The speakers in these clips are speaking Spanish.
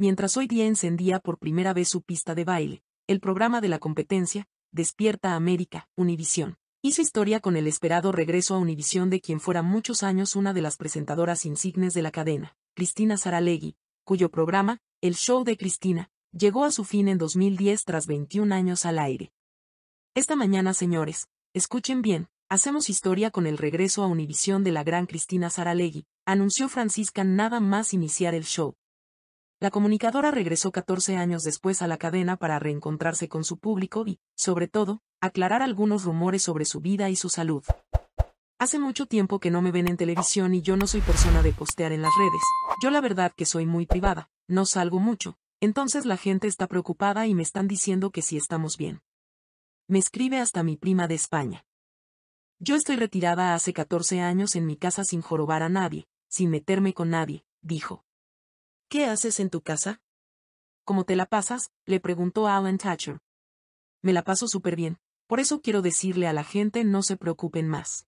Mientras hoy día encendía por primera vez su pista de baile, el programa de la competencia, Despierta América, Univisión, hizo historia con el esperado regreso a Univisión de quien fuera muchos años una de las presentadoras insignes de la cadena, Cristina Saralegui, cuyo programa, El Show de Cristina, llegó a su fin en 2010 tras 21 años al aire. Esta mañana, señores, escuchen bien, hacemos historia con el regreso a Univisión de la gran Cristina Saralegui, anunció Francisca nada más iniciar el show, la comunicadora regresó 14 años después a la cadena para reencontrarse con su público y, sobre todo, aclarar algunos rumores sobre su vida y su salud. Hace mucho tiempo que no me ven en televisión y yo no soy persona de postear en las redes. Yo la verdad que soy muy privada, no salgo mucho. Entonces la gente está preocupada y me están diciendo que sí estamos bien. Me escribe hasta mi prima de España. Yo estoy retirada hace 14 años en mi casa sin jorobar a nadie, sin meterme con nadie, dijo. ¿Qué haces en tu casa? ¿Cómo te la pasas? le preguntó Alan Thatcher. Me la paso súper bien. Por eso quiero decirle a la gente no se preocupen más.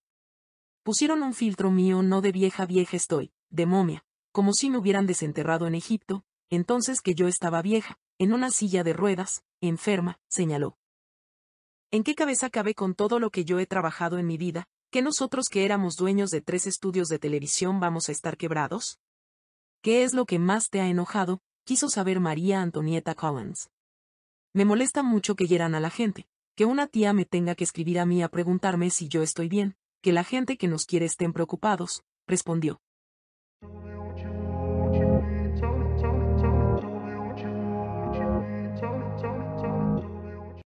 Pusieron un filtro mío no de vieja vieja estoy, de momia, como si me hubieran desenterrado en Egipto, entonces que yo estaba vieja, en una silla de ruedas, enferma, señaló. ¿En qué cabeza cabe con todo lo que yo he trabajado en mi vida, que nosotros que éramos dueños de tres estudios de televisión vamos a estar quebrados? ¿Qué es lo que más te ha enojado? quiso saber María Antonieta Collins. Me molesta mucho que hieran a la gente, que una tía me tenga que escribir a mí a preguntarme si yo estoy bien, que la gente que nos quiere estén preocupados, respondió.